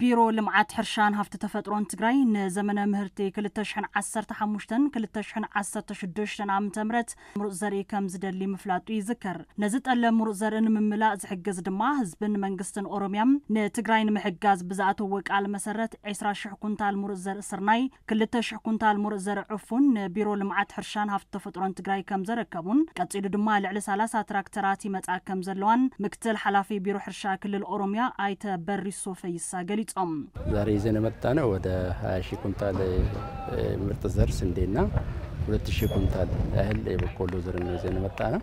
ቢሮ ልምዓት ሕርሻን ሃፍቲ ተፈጥሮን ትግራይ ንዘመነ ምህርቲ 215 216 ዓ ም ምሩፅ ዘርኢ ከም ዝደሊ ምፍላጡ ይዝከር ነዚ ጠለ ምሩፅ ዘርኢ ንምምላእ ዝሕግዝ ድማ ህዝብን መንግስትን ኦሮምያ ንትግራይ ንምሕጋዝ ብዝኣተወ ቃል መሰረት 20,000 ኩንታል ምሩፅ ዘርኢ ስርናይ 2,000 ኩንታል ምሩፅ ዘርኢ ዕፉን ንቢሮ ልምዓት ሕርሻን ሃፍቲ ተፈጥሮን ትግራይ ከም ዘረከቡን ቀፂሉ ድማ ልዕሊ 30 ትራክተራት ይመፃ ከም ዘለዋን ምክትል ሓላፊ ቢሮ ሕርሻ ክልል ኦሮምያ ኣይተ በሪሶ ፈይሳ ገሊጾም ዛሬ ይዘን የመጣ ነው ወደ 20 ሺህ ኩንታል ምርጥ ዘር ስንዴና 2 ሺህ ኩንታል ያህል የበቆሎ ዘር ነው ይዘን የመጣ ነው።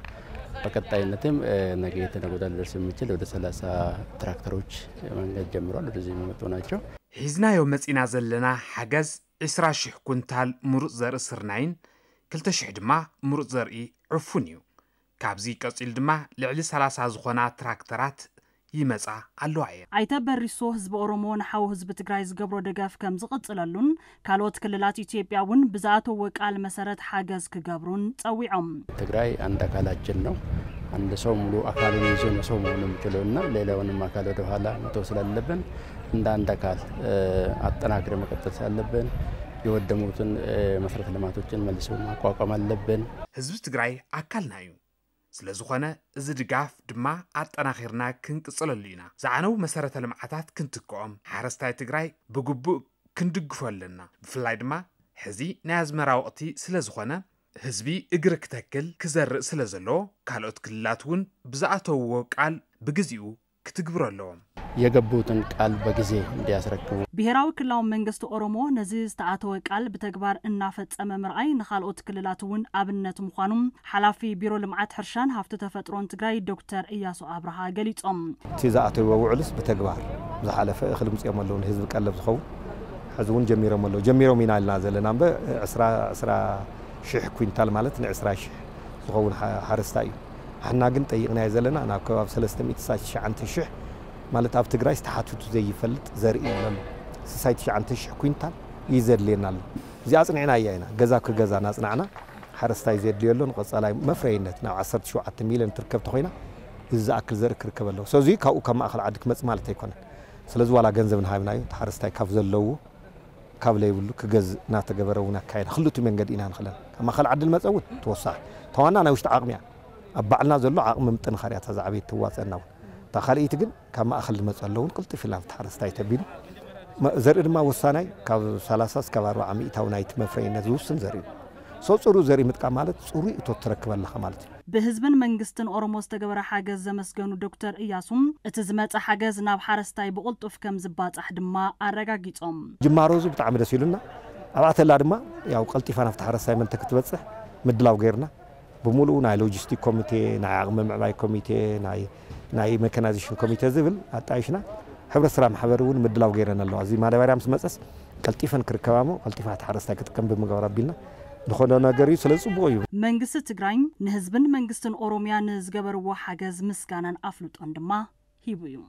በቀጣይነትም ነገ የተነጎዳ ሊደርስ የሚችል ወደ 30 ትራክተሮች መንገድ ጀምሯል። ወደዚህ የሚመጡ ናቸው። ሒዝናዮ መጺና ዘለና ሓገዝ 20 ሺሕ ኩንታል ምሩፅ ዘርኢ ስርናይን 2,000 ድማ ምሩፅ ዘርኢ ዕፉን እዩ ካብዚ ቀፂሉ ድማ ልዕሊ 30 ዝኾና ትራክተራት ይመጻ ኣለዋ እየን ኣይተ በሪሶ ህዝቢ ኦሮሞ ንሓዊ ህዝቢ ትግራይ ዝገብሮ ደገፍ ከም ዝቕፅለሉን ካልኦት ክልላት ኢትዮጵያ እውን ብዝኣተዎ ቃል መሰረት ሓገዝ ክገብሩን ፀዊዖም ትግራይ አንድ ኣካላችን ነው። አንድ ሰው ሙሉ አካሉን ይዞ ነው ሰው መሆን የሚችለው እና ሌላውንም አካል ወደኋላ መተው ስላለብን እንደ አንድ አካል አጠናክረ መቀጠል ስላለብን የወደሙትን መሰረተ ልማቶችን መልሶ ማቋቋም አለብን። ህዝቢ ትግራይ አካልና እዩ ስለዝኾነ እዚ ድጋፍ ድማ ኣጠናኺርና ክንቅጽለሉ ኢና ዝዓነው መሰረተ ልምዓታት ክንትክኦም ሓረስታይ ትግራይ ብግቡእ ክንድግፎ ኣለና ብፍላይ ድማ ሕዚ ናይ ኣዝመራ ወቕቲ ስለ ዝኾነ ህዝቢ እግሪ ክተክል ክዘርእ ስለ ዘለዎ ካልኦት ክልላት እውን ብዝኣተውዎ ቃል ብግዜኡ ክትግብረ ኣለዎም የገቡትን ቃል በጊዜ እንዲያስረክቡ ብሔራዊ ክልላዊ መንግስት ኦሮሞ ነዚ ዝተኣተወ ቃል ብተግባር እናፈፀመ ምርኣይ ንካልኦት ክልላት እውን ኣብነት ምኳኑ ሓላፊ ቢሮ ልምዓት ሕርሻን ሃፍቲ ተፈጥሮን ትግራይ ዶክተር እያሱ ኣብርሃ ገሊፆም እቲ ዝኣተዎ ውዕልስ ብተግባር ዝሓለፈ እክሊ ምፅኦም ኣለዉ ንህዝቢ ቀለብ ዝኸውን ሕዚ እውን ጀሚሮም ኣለዉ ጀሚሮም ኢና ኢልና ዘለና በ 20 ኩንታል ማለት ን20 ዝኸውን ሓረስታ እዩ ንሕና ግን ጠይቕናዮ ዘለና ናብ ከባቢ 3 ሳ 9 ማለት ኣብ ትግራይ ዝተሓትቱ ዘይፈልጥ ዘርኢ ኢሎም 69000 ኩንታል እዩ ዘድልየና ኣሎ እዚኣ ፅኒዕና እያ ኢና ገዛ ክገዛና ፅናዕና ሓረስታይ ዘድልየ ኣሎ ንቐፃላይ መፍረይነት ናብ 17 ሚልዮን ትርከብ ተኮይና እዚ ዝኣክል ዘርኢ ክርከብ ኣለዎ ስለዚ ካብኡ ካብ ማእኸል ዓዲ ክመፅ ማለት ኣይኮነን ስለዚ ዋላ ገንዘብ ንሃብናዮ እቲ ሓረስታይ ካብ ዘለዎ ካብ ለይብሉ ክገዝእ እናተገበረ እውን ኣካየደ ክልቱ መንገዲ ኢና ንክእለን ካብ ማእኸል ዓዲ ንመፀ እውን ተወሳኺ ተዋና ናይ ውሽጢ ዓቕሚ እያ ኣብ ባዕልና ዘሎ ዓቕሚ ምጥንኻር እያ ተዛዕበየት ትዋፅአና እውን እታ ካልእይቲ ግን ካብ ማእኸል ዝመፅ ኣለውን ቅልጥፍ ኢላ ተሓረስታይ ተቢሉ ዘርኢ ድማ ውሳናይ ካብ 30 እስካብ 40 ሚእታዊ ናይቲ መፍረይነት ዝውስን ዘርኢ እዩ ሰው ፅሩይ ዘርኢ ምጥቃም ማለት ፅሩይ እቶት ትረክብ ኣለኻ ማለት እዩ ብህዝብን መንግስትን ኦሮሞ ዝተገበረ ሓገዝ ዘመስገኑ ዶክተር እያሱም እቲ ዝመፀ ሓገዝ ናብ ሓረስታይ ብቕልጡፍ ከም ዝባፃሕ ድማ ኣረጋጊፆም ጅማሮዙ ብጣዕሚ ደስ ኢሉና ኣብኣተላ ድማ ያው ቀልጢፋ ናብቲ ሓረስታይ መንተ ክትበፅሕ ምድላው ገይርና ብምሉእ ናይ ሎጂስቲክ ኮሚቴ ናይ ኣቕሚ ምዕባይ ኮሚቴ ናይ ናይ መካናይዜሽን ኮሚቴ ዝብል ኣጣይሽና ሕብረት ስራ ማሕበር እውን ምድላው ገይረን ኣለዋ እዚ ማዳበርያ ምስ መፀስ ቀልጢፈን ክርከባ ሞ ቀልጢፋ ሓረስታይ ክጥቀም ብምግባር ኣቢልና ዝኾነ ነገር እዩ ስለ ፅቡቅ እዩ መንግስቲ ትግራይ ንህዝብን መንግስትን ኦሮምያ ንዝገበርዎ ሓገዝ ምስጋናን ኣፍልጦን ድማ ሂቡ እዩ